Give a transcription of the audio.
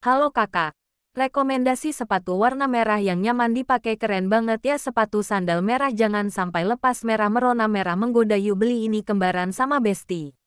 Halo kakak. Rekomendasi sepatu warna merah yang nyaman dipakai keren banget ya sepatu sandal merah jangan sampai lepas merah merona merah menggoda you beli ini kembaran sama Besti.